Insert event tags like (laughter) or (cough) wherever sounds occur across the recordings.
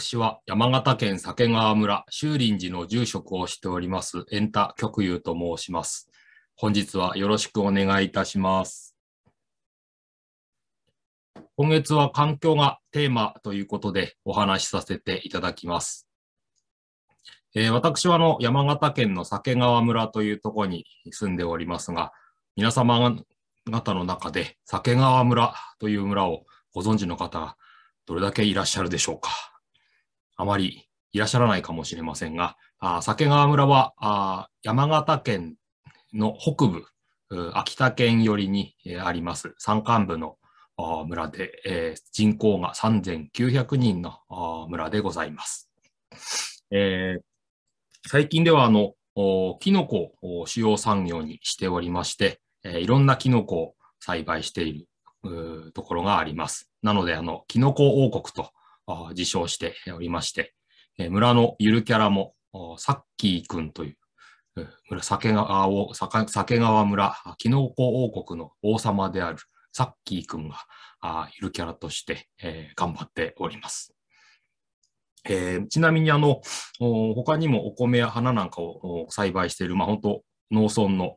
私は山形県酒川村修林寺の住職をしております、エンタ極友と申します。本日はよろしくお願いいたします。今月は環境がテーマということでお話しさせていただきます。えー、私はの山形県の酒川村というところに住んでおりますが、皆様方の中で酒川村という村をご存知の方どれだけいらっしゃるでしょうか。あまりいらっしゃらないかもしれませんが、あ酒川村はあ山形県の北部、秋田県寄りにあります山間部の村で、えー、人口が3900人の村でございます。えー、最近ではあの、キノコを主要産業にしておりまして、えー、いろんなキノコを栽培しているところがあります。なので、あの、キノコ王国と自称しておりまして、え村のゆるキャラも、さっきーくんという、酒川酒川村、きのこ王国の王様であるさっきーくんがあゆるキャラとして、えー、頑張っております。えー、ちなみにあの、他にもお米や花なんかを栽培している、まあ、本当農村の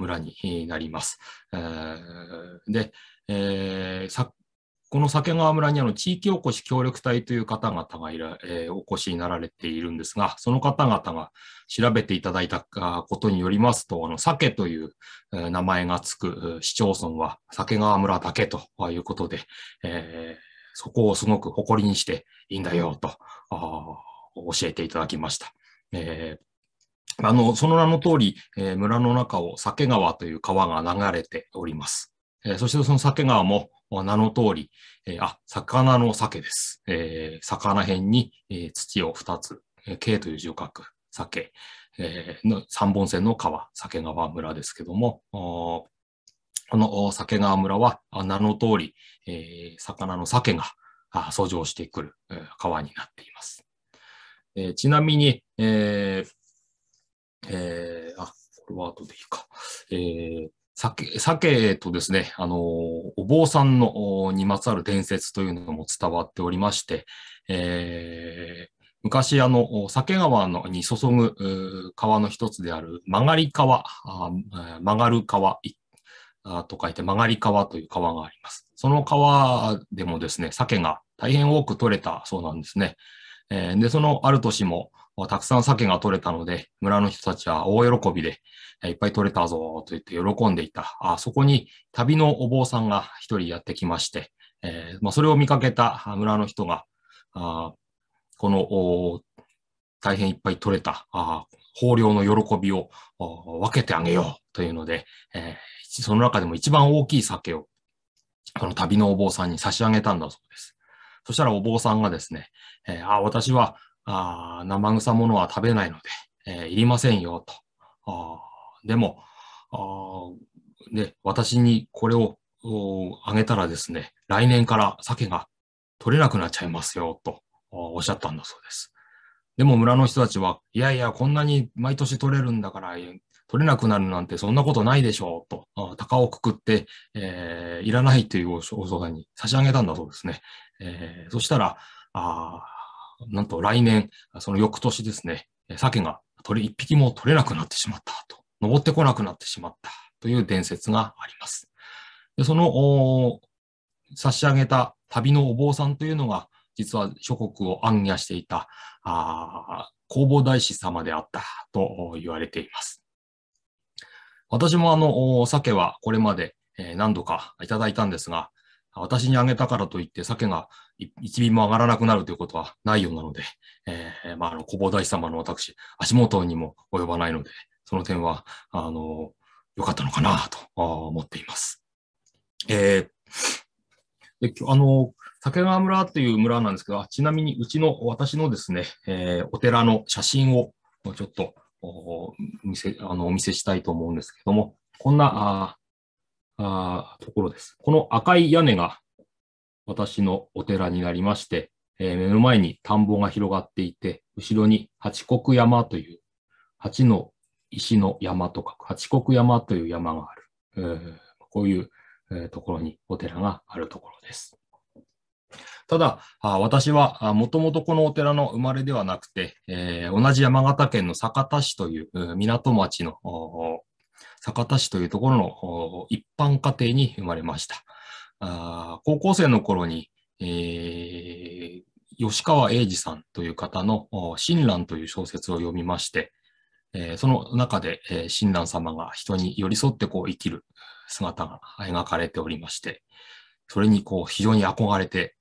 村になります。えー、で、えー、さっこの酒川村にあの地域おこし協力隊という方々がいら、えー、お越しになられているんですが、その方々が調べていただいたことによりますと、あの、酒という名前がつく市町村は酒川村だけということで、えー、そこをすごく誇りにしていいんだよと、教えていただきました。えーあの、その名の通り、えー、村の中を酒川という川が流れております。えー、そしてその酒川も名の通り、えー、あ、魚の酒です。えー、魚辺に、えー、土を二つ、えー、という字を書く酒、えー、の三本線の川、酒川村ですけども、この酒川村は名の通り、えー、魚の酒が遡上してくる、えー、川になっています。えー、ちなみに、えーえー、あ、これは後でいいか。えー鮭、鮭とですね、あの、お坊さんのにまつわる伝説というのも伝わっておりまして、えー、昔、あの、酒川のに注ぐ川の一つである曲がり川、曲がる川と書いて曲がり川という川があります。その川でもですね、鮭が大変多く取れたそうなんですね。えー、で、そのある年も、たくさん鮭が取れたので、村の人たちは大喜びで、いっぱい取れたぞと言って喜んでいた。あそこに旅のお坊さんが一人やってきまして、えー、まあ、それを見かけた村の人が、あこの大変いっぱい取れたあ豊漁の喜びを分けてあげようというので、えー、その中でも一番大きい酒をこの旅のお坊さんに差し上げたんだそうです。そしたらお坊さんがですね、えー、あ私はあ生臭ものは食べないので、えー、いりませんよと。あでもあで、私にこれをあげたらですね、来年から鮭が取れなくなっちゃいますよとおっしゃったんだそうです。でも村の人たちは、いやいや、こんなに毎年取れるんだから、取れなくなるなんてそんなことないでしょうと、鷹をくくって、えー、いらないというお相談に差し上げたんだそうですね。えー、そしたら、あなんと来年、その翌年ですね、鮭が鳥一匹も取れなくなってしまったと、登ってこなくなってしまったという伝説があります。でその差し上げた旅のお坊さんというのが、実は諸国を暗夜していた、あ弘法大師様であったと言われています。私もあの、鮭はこれまで何度かいただいたんですが、私にあげたからといって酒が一尾も上がらなくなるということはないようなので、えー、まあ、あの、小坊大師様の私、足元にも及ばないので、その点は、あの、良かったのかなと思っています。えー、であの、竹川村っていう村なんですけど、ちなみにうちの、私のですね、えー、お寺の写真をちょっとお見せ、あの、お見せしたいと思うんですけども、こんな、ああところです。この赤い屋根が私のお寺になりまして、えー、目の前に田んぼが広がっていて、後ろに八国山という、八の石の山とか、八国山という山がある。えこういう、えー、ところにお寺があるところです。ただ、あ私はもともとこのお寺の生まれではなくて、えー、同じ山形県の酒田市という港町の酒田市というところの一般家庭に生まれました。あ高校生の頃に、えー、吉川英治さんという方の「親鸞」という小説を読みまして、えー、その中で親鸞、えー、様が人に寄り添ってこう生きる姿が描かれておりまして、それにこう非常に憧れて、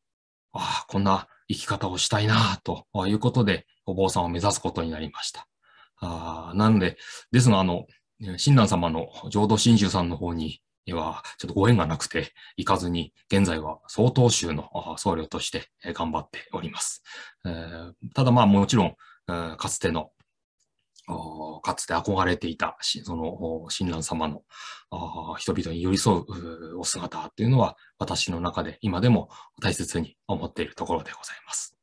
ああ、こんな生き方をしたいなということで、お坊さんを目指すことになりました。あなので、ですが、あの、親鸞様の浄土真宗さんの方には、ちょっとご縁がなくて行かずに、現在は曹洞宗の僧侶として頑張っております。えー、ただまあもちろん、かつてのかつて憧れていた、その、親鸞様の人々に寄り添うお姿っていうのは、私の中で今でも大切に思っているところでございます。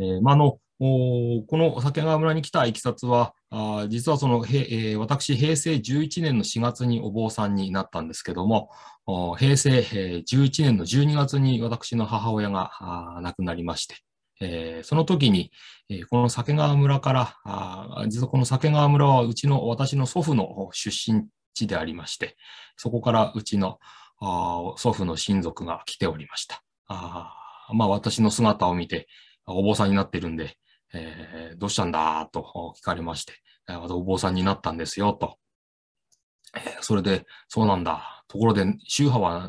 えー、まあ、あの、おこの酒川村に来たいきさつは、あ実はその、へえー、私、平成11年の4月にお坊さんになったんですけども、お平成、えー、11年の12月に私の母親があ亡くなりまして、えー、その時に、えー、この酒川村から、あ実はこの酒川村はうちの私の祖父の出身地でありまして、そこからうちのあ祖父の親族が来ておりました。あまあ私の姿を見て、お坊さんになってるんで、えー、どうしたんだと聞かれまして、まお坊さんになったんですよと。それで、そうなんだ。ところで、宗派は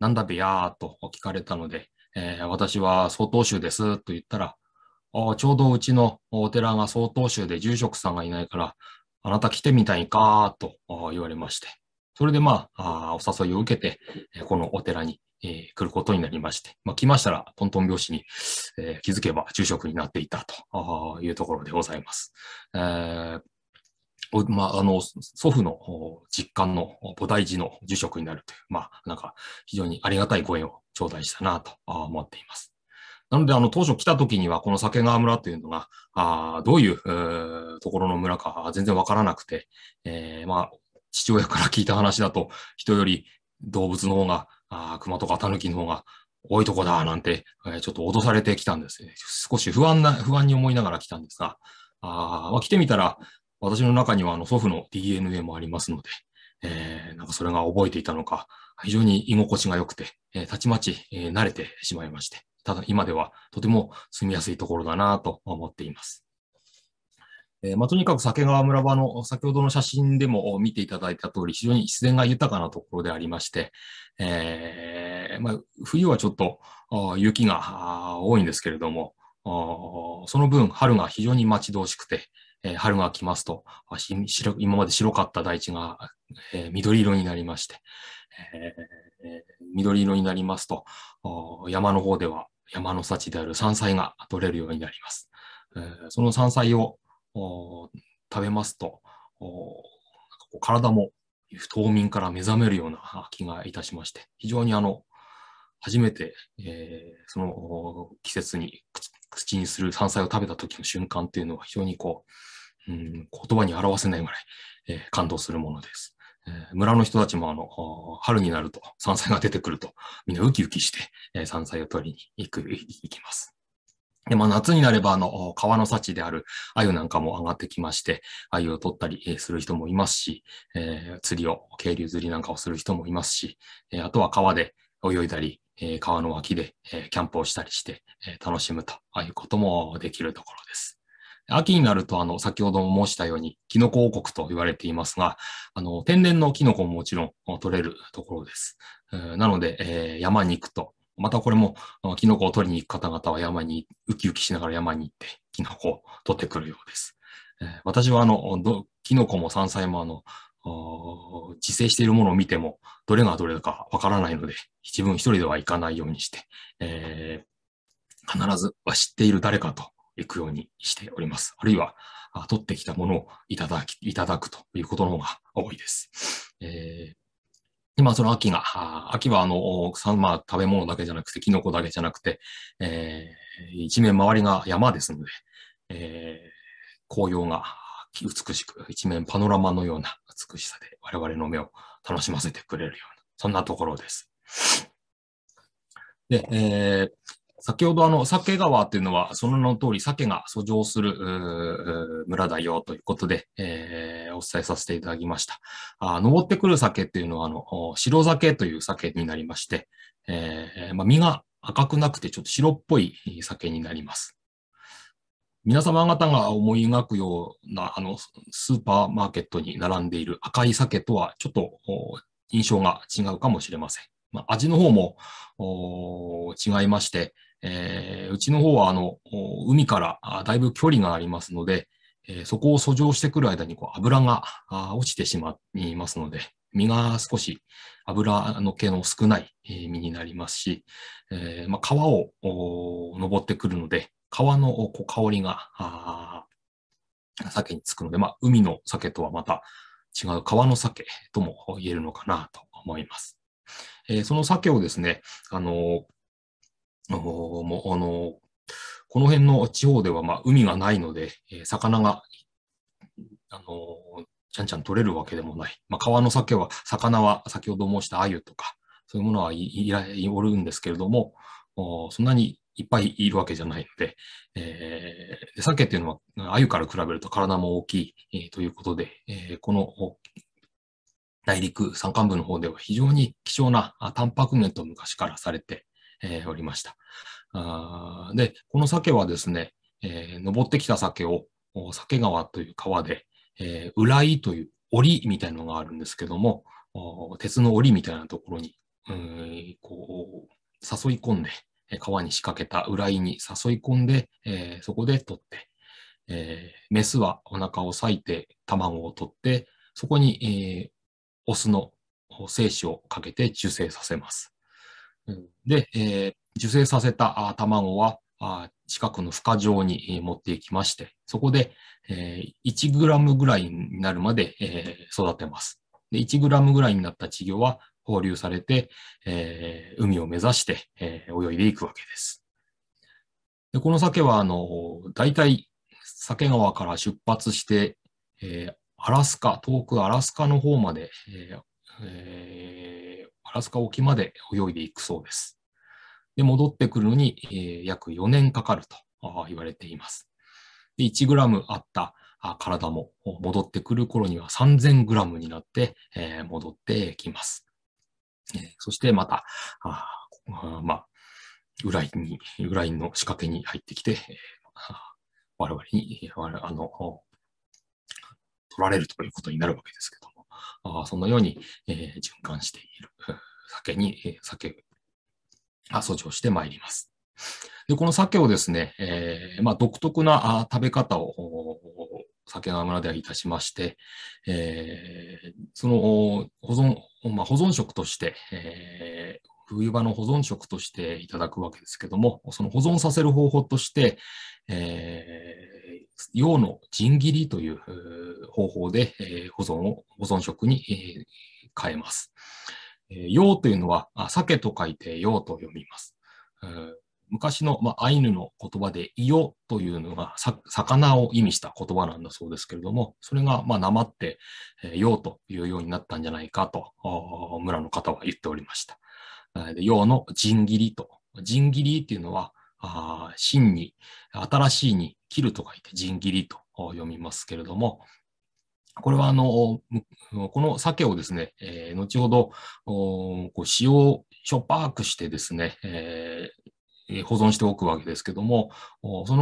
なんだべやーと聞かれたので、えー、私は曹洞宗ですと言ったら、あちょうどうちのお寺が曹洞宗で住職さんがいないから、あなた来てみたいかと言われまして、それでまあ、あお誘いを受けて、このお寺にえー、来ることになりまして、まあ、来ましたら、トントン拍子に、えー、気づけば昼食になっていたというところでございます。えーまあ、あの、祖父の実感の菩提寺の住職になるという、まあ、なんか非常にありがたいご縁を頂戴したなと思っています。なので、あの、当初来た時には、この酒川村というのが、あどういう、ところの村か全然わからなくて、えー、まあ、父親から聞いた話だと、人より動物の方がああ、熊とか狸の方が多いとこだ、なんて、えちょっと脅されてきたんですね。少し不安な、不安に思いながら来たんですが、あまあ、来てみたら、私の中にはあの祖父の DNA もありますので、えー、なんかそれが覚えていたのか、非常に居心地が良くて、えー、たちまち、えー、慣れてしまいまして、ただ今ではとても住みやすいところだなと思っています。えー、まあ、とにかく酒川村場の先ほどの写真でも見ていただいた通り、非常に自然が豊かなところでありまして、えー、まあ、冬はちょっと雪が多いんですけれども、その分春が非常に待ち遠しくて、えー、春が来ますと今まで白かった大地が、えー、緑色になりまして、えー、緑色になりますと、山の方では山の幸である山菜が取れるようになります。その山菜を食べますと、体も冬眠から目覚めるような気がいたしまして、非常にあの、初めて、えー、その季節に口にする山菜を食べた時の瞬間というのは非常にこう、うん、言葉に表せないぐらい、えー、感動するものです。えー、村の人たちもあの、春になると山菜が出てくると、みんなウキウキして、え山菜を取りに行く、行きます。で、まあ、夏になれば、あの、川の幸である鮎なんかも上がってきまして、鮎を取ったりする人もいますし、えー、釣りを、渓流釣りなんかをする人もいますし、えー、あとは川で泳いだり、えー、川の脇で、えキャンプをしたりして、え楽しむと、あいうこともできるところです。秋になると、あの、先ほども申したように、キノコ王国と言われていますが、あの、天然のキノコももちろん取れるところです。なので、え山に行くと、またこれも、キノコを取りに行く方々は山に、ウキウキしながら山に行って、キノコを取ってくるようです。私は、あの、キノコも山菜も、あの、自生しているものを見ても、どれがどれだかわからないので、自分一人では行かないようにして、えー、必ずは知っている誰かと行くようにしております。あるいは、取ってきたものをいただき、いただくということの方が多いです。えー、今、その秋が、秋はあの、まあ、食べ物だけじゃなくて、キノコだけじゃなくて、えー、一面周りが山ですので、えー、紅葉が美しく、一面パノラマのような美しさで我々の目を楽しませてくれるような、そんなところです。で、えー、先ほどあの、酒川というのは、その名の通り、酒が遡上する村だよということで、えー、お伝えさせていただきました。あ登ってくる酒っていうのは、あの、白酒という酒になりまして、えー、まあ、身が赤くなくてちょっと白っぽい酒になります。皆様方が思い描くようなあのスーパーマーケットに並んでいる赤い酒とはちょっと印象が違うかもしれません。まあ、味の方も違いまして、えー、うちの方はあの海からだいぶ距離がありますので、えー、そこを遡上してくる間にこう油が落ちてしまいますので、身が少し油の毛の少ない身になりますし、えー、まあ、川を登ってくるので、川のこう香りが鮭につくので、まあ、海の鮭とはまた違う川の鮭とも言えるのかなと思います。えー、その鮭をですね、あのもうあのこの辺の地方では、まあ、海がないので、え魚が、あのちゃんちゃん取れるわけでもない。まあ、川の酒は、魚は先ほど申した鮎とか、そういうものはいおるんですけれども、そんなにいっぱいいるわけじゃないので、えー、鮭っていうのは、鮎から比べると体も大きい、えー、ということで、えー、この内陸山間部の方では非常に貴重なタンパク源と昔からされて、えー、おりました。あで、この鮭はですね、えー、登ってきた鮭を、鮭川という川で、えー、浦井という檻みたいのがあるんですけども、鉄の檻みたいなところに、うん、こう、誘い込んで、川に仕掛けた浦井に誘い込んで、えー、そこで取って、えー、メスはお腹を裂いて卵を取って、そこに、えー、オスの精子をかけて受精させます。で、え受精させた卵は近くの孵化場に持っていきまして、そこで1グラムぐらいになるまで育てます。で1グラムぐらいになった稚魚は放流されて、え海を目指して、え泳いでいくわけです。でこの鮭は、あの、大体、鮭川から出発して、えアラスカ、遠くアラスカの方まで、えー、えーラスカ沖まで泳いでいくそうです。で、戻ってくるのに、えー、約4年かかると言われています。で、1グラムあった体も戻ってくる頃には3000グラムになって、えー、戻ってきます。えー、そしてまた、あまあ、裏に、裏の仕掛けに入ってきて、えー、我々に、あの、取られるということになるわけですけどあそのように、えー、循環している (laughs) 酒に、え酒、訴状してまいります。でこの酒をですね、えー、まあ、独特なあ食べ方を酒の村ではいたしまして、えー、その保存,、まあ、保存食として、えー、冬場の保存食としていただくわけですけども、その保存させる方法として、え用の陣切りという方法で保存を、保存食に変えます。用というのは、鮭と書いて用と読みます。昔の、まあ、アイヌの言葉で、イオというのが魚を意味した言葉なんだそうですけれども、それが、まあ、なって、えというようになったんじゃないかと、村の方は言っておりました。用の陣切りと。陣切りっていうのは、あ真に、新しいに、切ると書いて陣切りと読みますけれども、これはあの、この鮭をですね、え後ほど、塩をしょっぱくしてですね、え保存しておくわけですけども、そ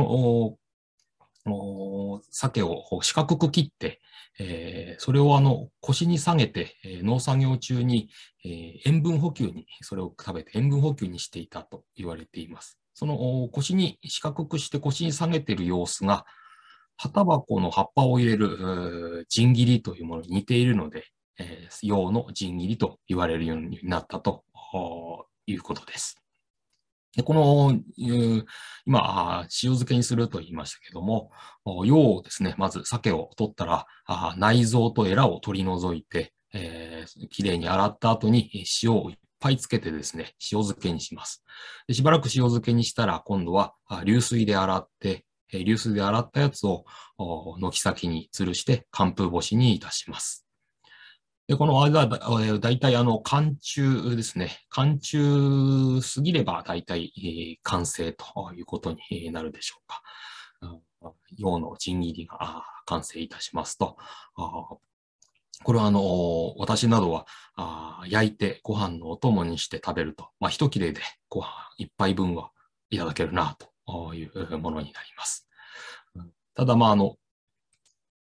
の、鮭を四角く切って、えそれをあの腰に下げて、え農作業中に、え塩分補給に、それを食べて塩分補給にしていたと言われています。その腰に四角くして腰に下げている様子が、旗箱の葉っぱを入れる陣切りというものに似ているので、えー、用の陣切りと言われるようになったということです。でこの、今、塩漬けにすると言いましたけども、用をですね、まず鮭を取ったら、内臓とエラを取り除いて、えー、きれいに洗った後に塩をぱいつけてですね、塩漬けにします。でしばらく塩漬けにしたら、今度は流水で洗って、流水で洗ったやつを軒先に吊るして寒風干しにいたします。で、この間、だいたいあの、寒中ですね。寒中過ぎれば、大体、完成ということになるでしょうか。用の陣切りが完成いたしますと、これはあの、私などは、あ焼いてご飯のお供にして食べると、まあ、一切れでご飯一杯分はいただけるな、というものになります。ただ、まあ、あの、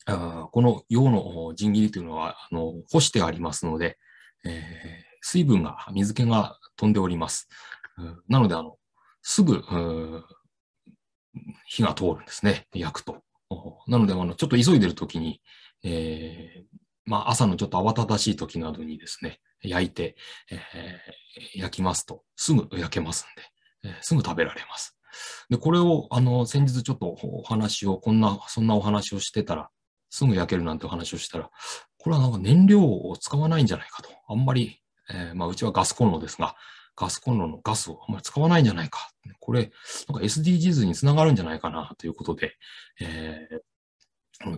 あこの用の陣切りというのは、あの、干してありますので、えー、水分が、水気が飛んでおります。なので、あの、すぐ、火が通るんですね、焼くと。なので、あの、ちょっと急いでるときに、えー、まあ、朝のちょっと慌ただしい時などにですね、焼いて、えー、焼きますと、すぐ焼けますんで、えー、すぐ食べられます。で、これを、あの、先日ちょっとお話を、こんな、そんなお話をしてたら、すぐ焼けるなんてお話をしたら、これはなんか燃料を使わないんじゃないかと。あんまり、えー、まあ、うちはガスコンロですが、ガスコンロのガスをあんまり使わないんじゃないか。これ、なんか SDGs につながるんじゃないかなということで、えー、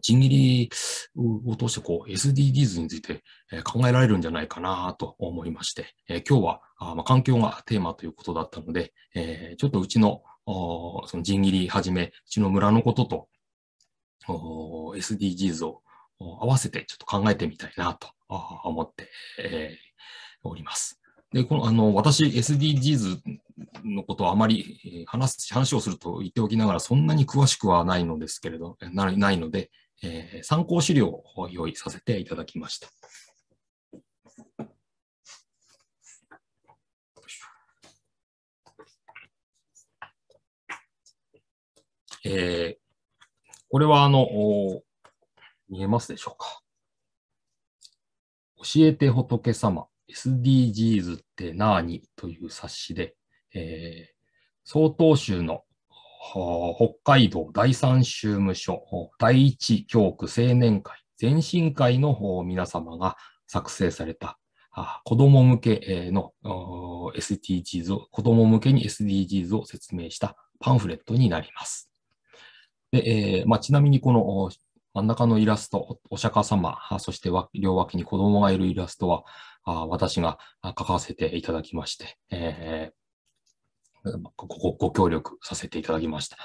賃切りを通してこう SDGs について考えられるんじゃないかなと思いまして、今日はま環境がテーマということだったので、ちょっとうちのその陣切りはじめ、うちの村のことと SDGs を合わせてちょっと考えてみたいなと思っております。で、この、あの、私、SDGs のことはあまり話す、話をすると言っておきながら、そんなに詳しくはないのですけれど、ないので、えー、参考資料を用意させていただきました。えー、これは、あの、見えますでしょうか。教えて仏様。SDGs って何という冊子で、えー、州の北海道第三州務所第一教区青年会前身会の皆様が作成された子供向けの SDGs を、子供向けに SDGs を説明したパンフレットになります。でえー、まあ、ちなみにこの真ん中のイラスト、お釈迦様、そして両脇に子供がいるイラストは、あ私が書かせていただきまして、えー、ごご協力させていただきました。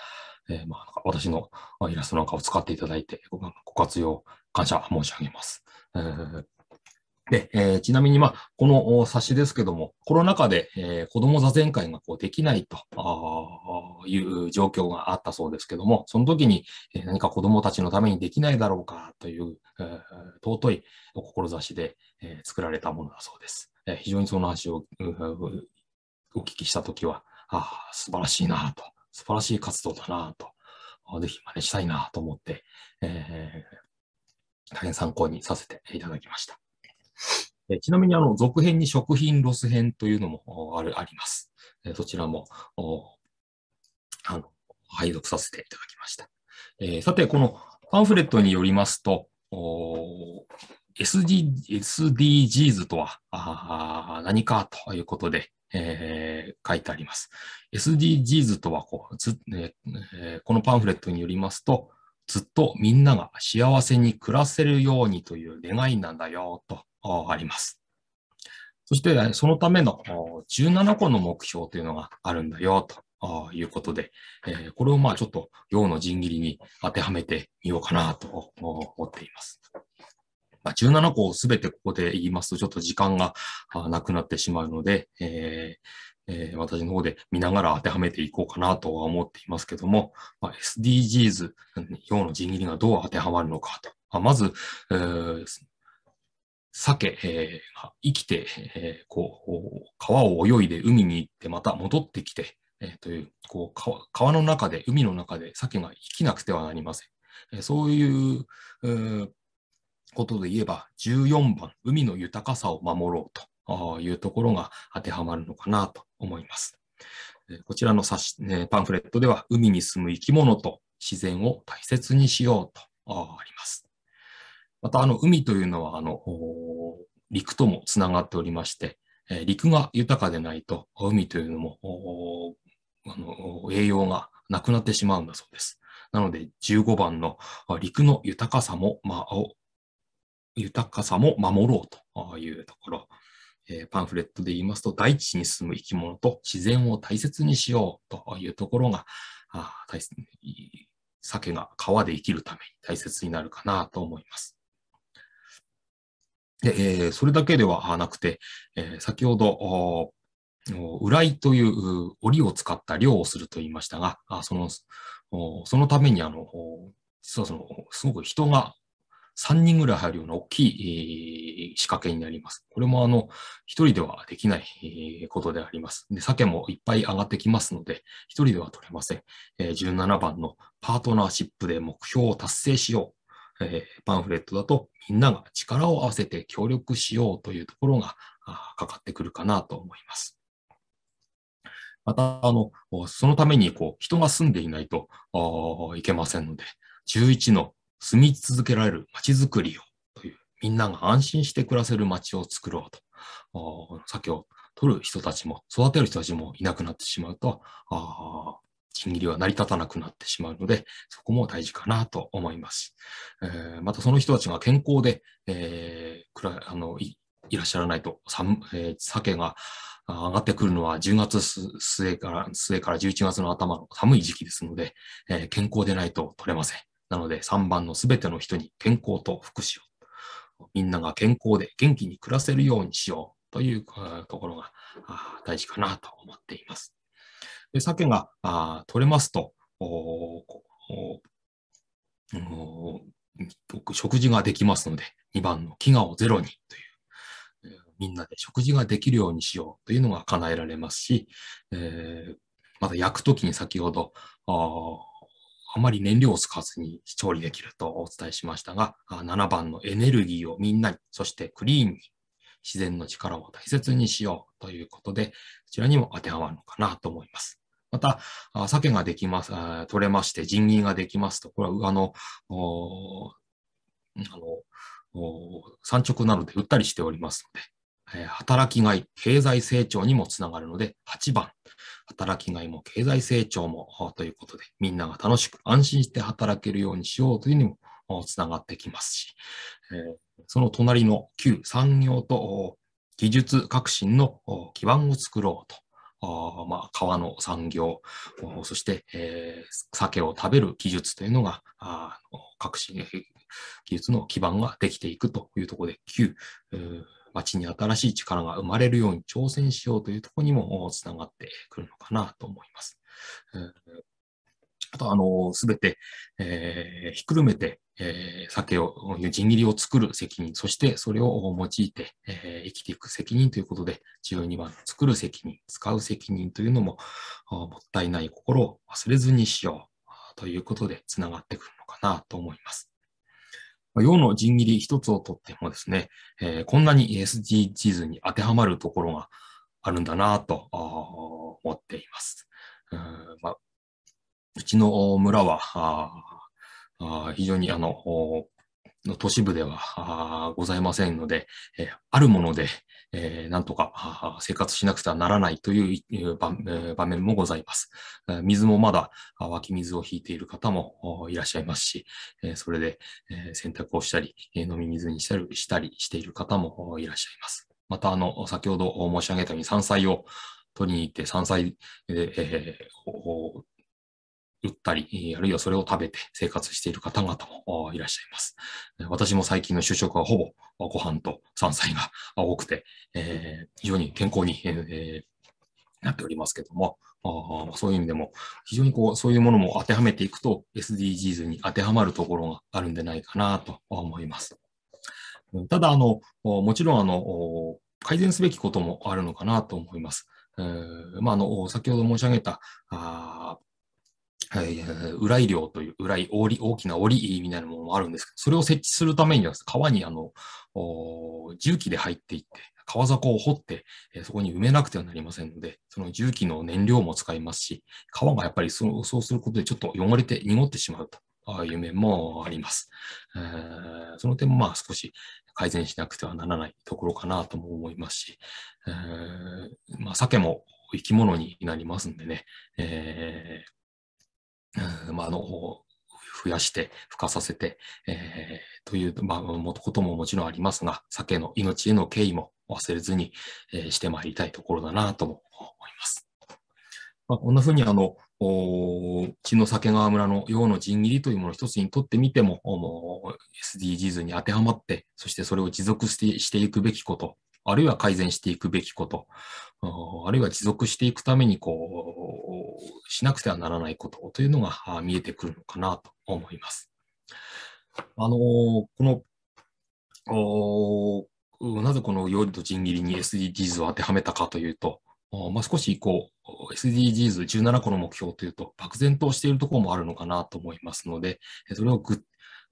えーまあ、私のイラストなんかを使っていただいてご、ご活用感謝申し上げます。えーで、えー、ちなみに、まあ、この冊子ですけども、コロナ禍で、えー、子供座禅会がこうできないという状況があったそうですけども、その時に、えー、何か子供たちのためにできないだろうかという、えー、尊いお志で、えー、作られたものだそうです。えー、非常にその話をお聞きした時は、ああ、素晴らしいなと、素晴らしい活動だなと、ぜひ真似したいなと思って、えー、大変参考にさせていただきました。えちなみにあの続編に食品ロス編というのもあるあります。えそちらもあの配属させていただきました。えさて、このパンフレットによりますと、SD SDGs とは何かということで、えー、書いてあります。SDGs とはこうず、えー、このパンフレットによりますと、ずっとみんなが幸せに暮らせるようにという願いなんだよとあります。そして、そのための17個の目標というのがあるんだよ、ということで、これをまあちょっと行の陣切りに当てはめてみようかなと思っています。17個をすべてここで言いますと、ちょっと時間がなくなってしまうので、私の方で見ながら当てはめていこうかなとは思っていますけども、SDGs、用の人切りがどう当てはまるのかと。まず、鮭、えー、生きて、えー、こう、川を泳いで海に行って、また戻ってきて、えー、という、こう川、の中で、海の中で鮭が生きなくてはなりません。えそういう、えー、ことで言えば、14番、海の豊かさを守ろうというところが当てはまるのかなと思います。こちらの冊子、ね、パンフレットでは、海に住む生き物と自然を大切にしようとあります。また、あの、海というのは、あの、陸ともつながっておりまして、え陸が豊かでないと、海というのも、あの、栄養がなくなってしまうんだそうです。なので、15番の陸の豊かさも、まあ、豊かさも守ろうというところ。えパンフレットで言いますと、大地に住む生き物と自然を大切にしようというところが、あ大鮭が川で生きるために大切になるかなと思います。で、えー、それだけではなくて、えー、先ほど、裏いという檻を使った漁をすると言いましたが、あその、そのためにあの、実はその、すごく人が3人ぐらい入るような大きい仕掛けになります。これもあの、一人ではできないことであります。で、鮭もいっぱい上がってきますので、一人では取れません。17番のパートナーシップで目標を達成しようえー、パンフレットだとみんなが力を合わせて協力しようというところがかかってくるかなと思います。また、あの、そのために、こう、人が住んでいないといけませんので、11の住み続けられる街づくりをという、みんなが安心して暮らせる街を作ろうと。先を取る人たちも、育てる人たちもいなくなってしまうと、賃切りは成り立たなくなってしまうので、そこも大事かなと思います。えー、またその人たちが健康で、えー、あのいらっしゃらないと、えー、鮭が上がってくるのは10月末から末から11月の頭の寒い時期ですので、えー、健康でないと取れません。なので3番のすべての人に健康と福祉を、みんなが健康で元気に暮らせるようにしようというところが大事かなと思っています。で鮭があ取れますと、食事ができますので、2番の飢餓をゼロにという、みんなで食事ができるようにしようというのが叶えられますし、えー、また焼くときに先ほどあ、あまり燃料を使わずに調理できるとお伝えしましたが、7番のエネルギーをみんなに、そしてクリーンに、自然の力を大切にしようということで、こちらにも当てはまるのかなと思います。また、鮭ができます、取れまして、人銀ができますと、これは、あの、あの、産直などで売ったりしておりますので、えー、働きがい、経済成長にもつながるので、8番、働きがいも経済成長もということで、みんなが楽しく安心して働けるようにしようというにもつながってきますし、えー、その隣の旧産業と技術革新の基盤を作ろうとまあ、川の産業、そして、えー、酒を食べる技術というのが、あ革新、技術の基盤ができていくというところで、旧、町に新しい力が生まれるように挑戦しようというところにもつながってくるのかなと思います。あと、あの、すべて、えー、ひっくるめて、えー、酒を、ね、地切りを作る責任、そしてそれを用いて、えー、生きていく責任ということで、12番、作る責任、使う責任というのも、もったいない心を忘れずにしようということで、つながってくるのかなと思います。用の陣切り一つをとってもですね、えー、こんなに SDGs に当てはまるところがあるんだなと思っています。うまあ、うちの村は、あ非常にあの、都市部ではございませんので、えー、あるもので、えー、なんとか生活しなくてはならないという場面もございます。水もまだ湧き水を引いている方もいらっしゃいますし、それで洗濯をしたり、飲み水にしたりしている方もいらっしゃいます。また、あの、先ほど申し上げたように山菜を取りに行って山菜で、えー、売ったり、あるいはそれを食べて生活している方々もいらっしゃいます。私も最近の主食はほぼご飯と山菜が多くて、えー、非常に健康に、えー、なっておりますけども、あそういう意味でも、非常にこう、そういうものも当てはめていくと、SDGs に当てはまるところがあるんでないかなと思います。ただ、あの、もちろん、あの、改善すべきこともあるのかなと思います。えー、まあ、あの、先ほど申し上げた、あはい、裏井漁という、裏井、大大きな檻みたいなものもあるんですけど、それを設置するためには、川にあの、重機で入っていって、川底を掘って、えそこに埋めなくてはなりませんので、その重機の燃料も使いますし、川がやっぱりそそうすることでちょっと汚れて、濁ってしまうと。いう面もあります。えー、その点もまあ少し改善しなくてはならないところかなとも思いますし、えー、まあ、鮭も生き物になりますんでね、えー (laughs) まあ、あの、増やして、孵化させて、えー、という、まあ、ことももちろんありますが、酒の命への敬意も忘れずに、えー、してまいりたいところだなとも思います。まあ、こんなふうに、あの、血の酒川村の用の陣切りというものを一つにとってみても、も SDGs に当てはまって、そしてそれを持続してしていくべきこと、あるいは改善していくべきこと、あるいは持続していくためにこう、しなくてはならないことというのが見えてくるのかなと思います。あの、この、なぜこの料理と陣切りに SDGs を当てはめたかというと、まあ、少しこう SDGs17 個の目標というと、漠然としているところもあるのかなと思いますので、それをぐ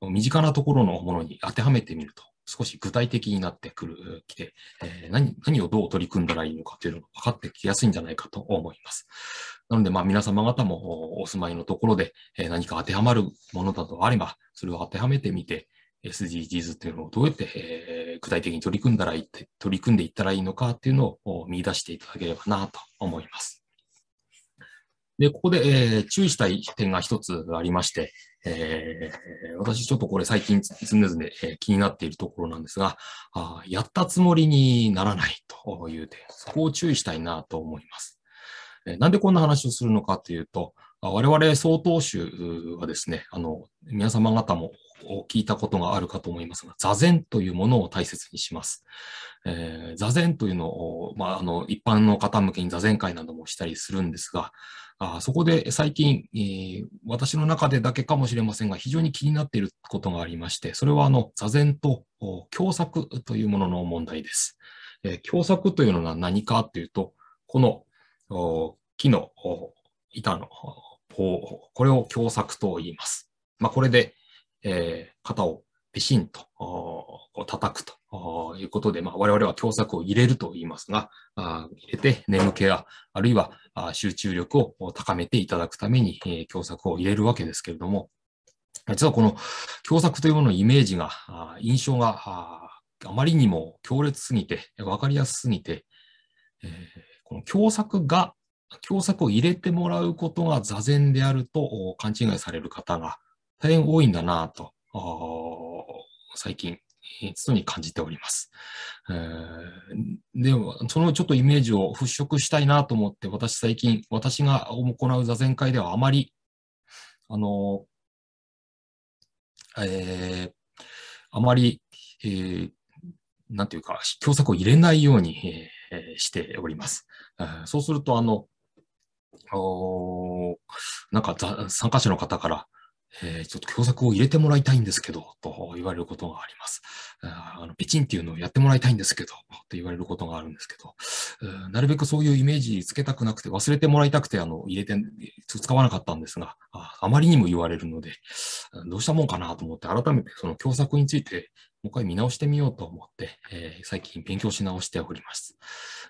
身近なところのものに当てはめてみると少し具体的になってくる、きて、えー、何、何をどう取り組んだらいいのかというのが分かってきやすいんじゃないかと思います。なので、まあ皆様方もお住まいのところで、えー、何か当てはまるものだとあれば、それを当てはめてみて、SDGs というのをどうやって、えー、具体的に取り組んだらいいって、取り組んでいったらいいのかっていうのを見出していただければなと思います。で、ここで、えー、注意したい点が一つありまして、えー、私ちょっとこれ最近常々、えー、気になっているところなんですがあ、やったつもりにならないという点、そこを注意したいなと思います。えー、なんでこんな話をするのかというと、我々総統集はですね、あの、皆様方も聞いたことがあるかと思いますが、座禅というものを大切にします。えー、座禅というのを、まあ、あの一般の方向けに座禅会などもしたりするんですが、あそこで最近、えー、私の中でだけかもしれませんが、非常に気になっていることがありまして、それはあの座禅と共作というものの問題です。えー、共作というのは何かというと、この木の板の棒、これを共作と言います。まあ、これで、えー、肩をピシンと叩くとということで、まあ、我々は共作を入れると言いますが、あ入れて眠気や、あるいは集中力を高めていただくために、えー、共作を入れるわけですけれども、実はこの共作というもののイメージが、あ印象がああまりにも強烈すぎて、わかりやすすぎて、えー、この共作が、共作を入れてもらうことが座禅であると勘違いされる方が大変多いんだなと、最近そに感じております。えでも、そのちょっとイメージを払拭したいなと思って、私最近、私が行う座禅会ではあまり、あの、えー、あまり、えー、なんていうか、共作を入れないように、えー、しております。えそうすると、あの、おなんか参加者の方から、えー、ちょっと共作を入れてもらいたいんですけど、と言われることがあります。あのピチンっていうのをやってもらいたいんですけど、と言われることがあるんですけど、なるべくそういうイメージつけたくなくて、忘れてもらいたくて、あの、入れて、使わなかったんですが、あまりにも言われるので、どうしたもんかなと思って、改めてその共作についてもう一回見直してみようと思って、えー、最近勉強し直しております。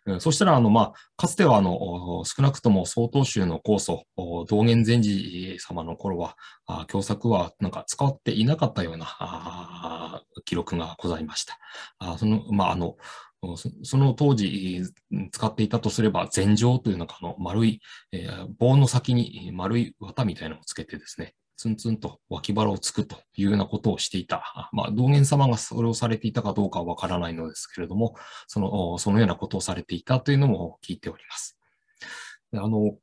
うん、そしたら、あの、まあ、かつては、あの、少なくとも総統州の構想、道元禅師様の頃は、共作はなんか使っていなかったような記録がございました。あその、まあ、あの、その当時使っていたとすれば、禅状というのんの丸い、えー、棒の先に丸い綿みたいなのをつけてですね、ツンツンと脇腹をつくというようなことをしていた。まあ、道元様がそれをされていたかどうかはわからないのですけれども、その、そのようなことをされていたというのも聞いております。であの、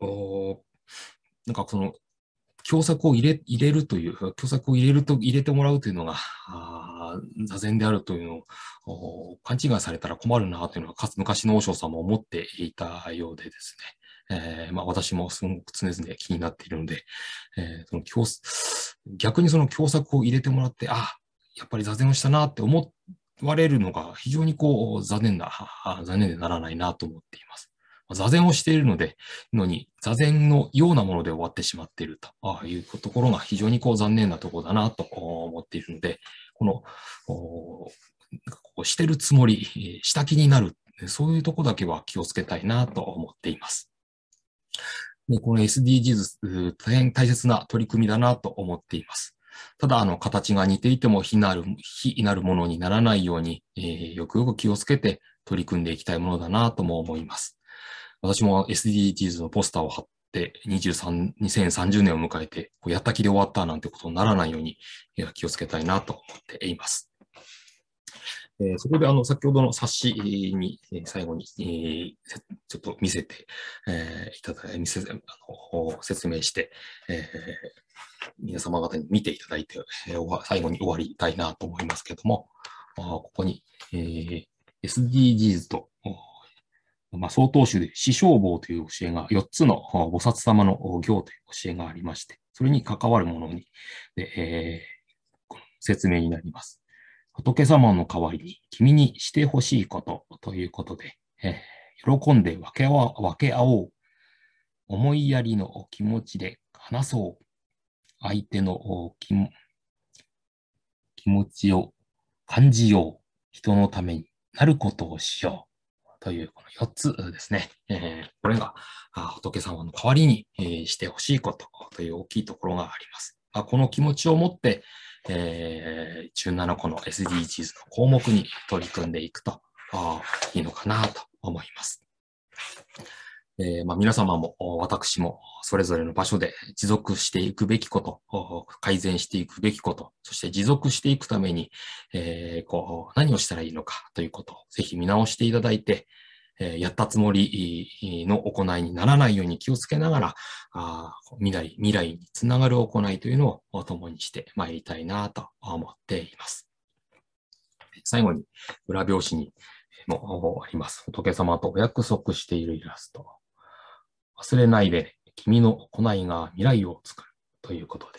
おなんかその、教作を入れ入れるという、教作を入れると、入れてもらうというのが、座禅であるというのを勘違いされたら困るなというのは、かつ昔の和尚さんも思っていたようでですね。えー、まあ、私もすごく常々気になっているので、えー、その教逆にその共作を入れてもらって、あやっぱり座禅をしたなって思われるのが非常にこう残念な、残念でならないなと思っています。座禅をしているので、のに、座禅のようなもので終わってしまっているというところが非常にこう残念なところだなと思っているので、この、こうしてるつもり、した気になる、そういうとこだけは気をつけたいなと思っています。で、この SDGs、大変大切な取り組みだなと思っています。ただ、あの、形が似ていても非なる、非なるものにならないように、えー、よくよく気をつけて取り組んでいきたいものだなとも思います。私も SDGs のポスターを貼って23、2030年を迎えて、やった気で終わったなんてことにならないように、気をつけたいなと思っています。えー、そこであの、先ほどの冊子に、最後に、えー、ちょっと見せて、えー、いただいて、あの、説明して、えー、皆様方に見ていただいて、えー、最後に終わりたいなと思いますけれども、あここに、えー、SDGs と、まあ、総統集で死傷棒という教えが、4つの菩薩様の行という教えがありまして、それに関わるものに、えー、説明になります。仏様の代わりに君にしてほしいことということで、えー、喜んで分け分け合おう。思いやりの気持ちで話そう。相手の気気持ちを感じよう。人のためになることをしよう。という、この4つですね。えー、これが仏様の代わりに、えー、してほしいことという大きいところがあります。あこの気持ちを持って、えー、17個の SDGs の項目に取り組んでいくといいのかなと思います。えー、まあ、皆様も私もそれぞれの場所で持続していくべきこと、改善していくべきこと、そして持続していくために、えー、こう何をしたらいいのかということをぜひ見直していただいて、えやったつもりの行いにならないように気をつけながら、あ未来、未来につながる行いというのを共にしてまいりたいなと思っています。最後に、裏表紙にもあります。仏様とお約束しているイラスト。忘れないで、君の行いが未来を作るということで、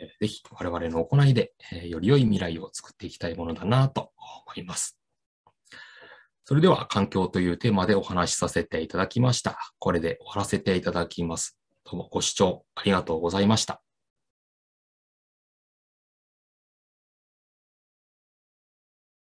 えぜひ我々の行いで、えより良い未来を作っていきたいものだなと思います。それでは環境というテーマでお話しさせていただきました。これで終わらせていただきます。どうもご視聴ありがとうございました。